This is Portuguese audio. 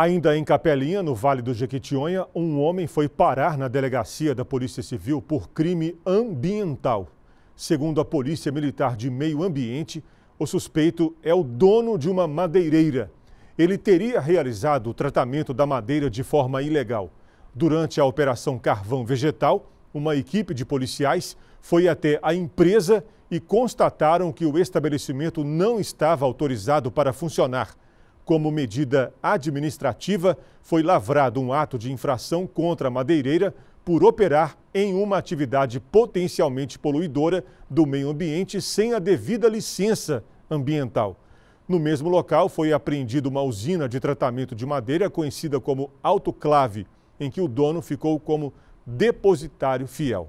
Ainda em Capelinha, no Vale do Jequitinhonha, um homem foi parar na delegacia da Polícia Civil por crime ambiental. Segundo a Polícia Militar de Meio Ambiente, o suspeito é o dono de uma madeireira. Ele teria realizado o tratamento da madeira de forma ilegal. Durante a Operação Carvão Vegetal, uma equipe de policiais foi até a empresa e constataram que o estabelecimento não estava autorizado para funcionar. Como medida administrativa, foi lavrado um ato de infração contra a madeireira por operar em uma atividade potencialmente poluidora do meio ambiente sem a devida licença ambiental. No mesmo local, foi apreendida uma usina de tratamento de madeira conhecida como autoclave, em que o dono ficou como depositário fiel.